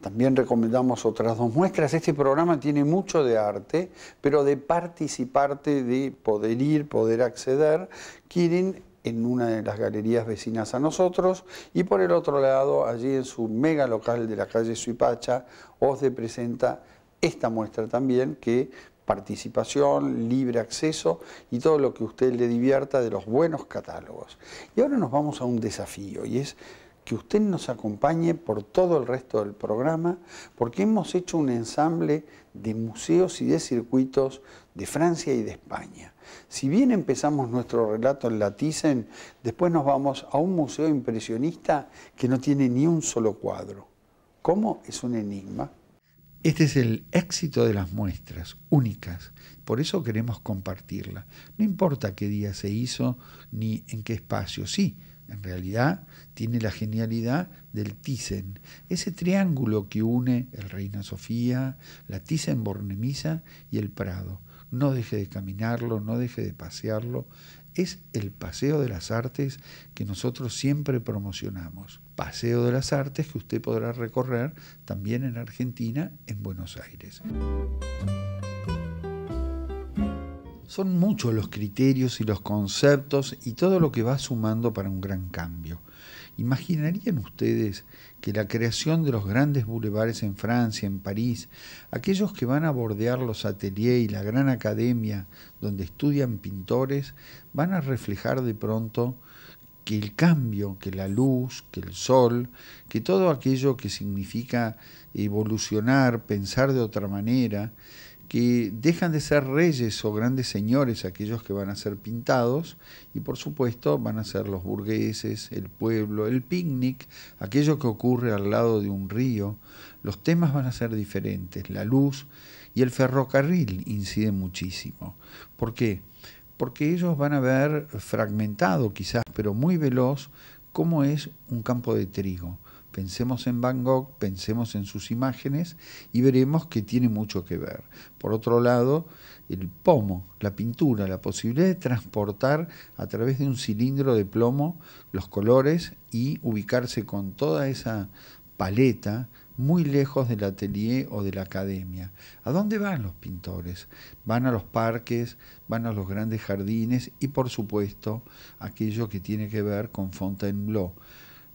También recomendamos otras dos muestras. Este programa tiene mucho de arte, pero de participarte, de poder ir, poder acceder, quieren en una de las galerías vecinas a nosotros y por el otro lado, allí en su mega local de la calle Suipacha, os presenta esta muestra también que participación, libre acceso y todo lo que usted le divierta de los buenos catálogos. Y ahora nos vamos a un desafío y es que usted nos acompañe por todo el resto del programa, porque hemos hecho un ensamble de museos y de circuitos de Francia y de España. Si bien empezamos nuestro relato en la después nos vamos a un museo impresionista que no tiene ni un solo cuadro. ¿Cómo? Es un enigma. Este es el éxito de las muestras, únicas. Por eso queremos compartirla. No importa qué día se hizo ni en qué espacio. Sí, en realidad tiene la genialidad del Thyssen, ese triángulo que une el Reina Sofía, la thyssen Bornemisa y el Prado. No deje de caminarlo, no deje de pasearlo. Es el Paseo de las Artes que nosotros siempre promocionamos. Paseo de las Artes que usted podrá recorrer también en Argentina, en Buenos Aires. Son muchos los criterios y los conceptos y todo lo que va sumando para un gran cambio. ¿Imaginarían ustedes que la creación de los grandes bulevares en Francia, en París, aquellos que van a bordear los ateliers y la gran academia donde estudian pintores, van a reflejar de pronto que el cambio, que la luz, que el sol, que todo aquello que significa evolucionar, pensar de otra manera, que dejan de ser reyes o grandes señores aquellos que van a ser pintados y por supuesto van a ser los burgueses, el pueblo, el picnic, aquello que ocurre al lado de un río, los temas van a ser diferentes, la luz y el ferrocarril incide muchísimo. ¿Por qué? Porque ellos van a ver fragmentado quizás, pero muy veloz, cómo es un campo de trigo. Pensemos en Van Gogh, pensemos en sus imágenes y veremos que tiene mucho que ver. Por otro lado, el pomo, la pintura, la posibilidad de transportar a través de un cilindro de plomo los colores y ubicarse con toda esa paleta muy lejos del atelier o de la academia. ¿A dónde van los pintores? Van a los parques, van a los grandes jardines y por supuesto aquello que tiene que ver con Fontainebleau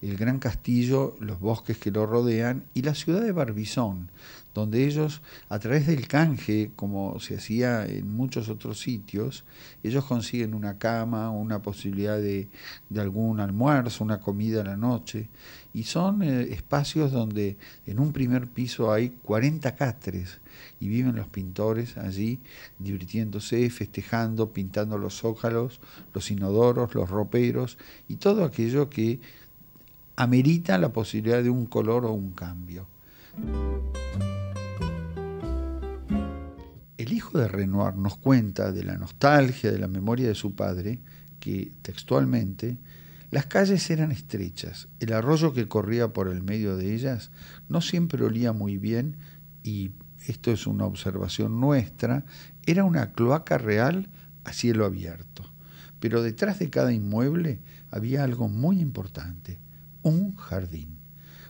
el gran castillo, los bosques que lo rodean y la ciudad de Barbizón, donde ellos, a través del canje, como se hacía en muchos otros sitios, ellos consiguen una cama, una posibilidad de, de algún almuerzo, una comida a la noche, y son eh, espacios donde en un primer piso hay 40 catres y viven los pintores allí divirtiéndose, festejando, pintando los zócalos, los inodoros, los roperos y todo aquello que amerita la posibilidad de un color o un cambio. El hijo de Renoir nos cuenta de la nostalgia, de la memoria de su padre, que textualmente las calles eran estrechas, el arroyo que corría por el medio de ellas no siempre olía muy bien y, esto es una observación nuestra, era una cloaca real a cielo abierto. Pero detrás de cada inmueble había algo muy importante, un jardín.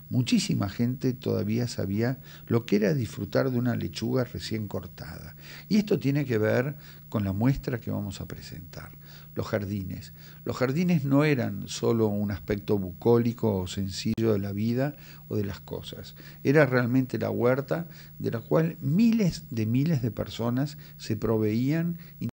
Muchísima gente todavía sabía lo que era disfrutar de una lechuga recién cortada. Y esto tiene que ver con la muestra que vamos a presentar, los jardines. Los jardines no eran solo un aspecto bucólico o sencillo de la vida o de las cosas. Era realmente la huerta de la cual miles de miles de personas se proveían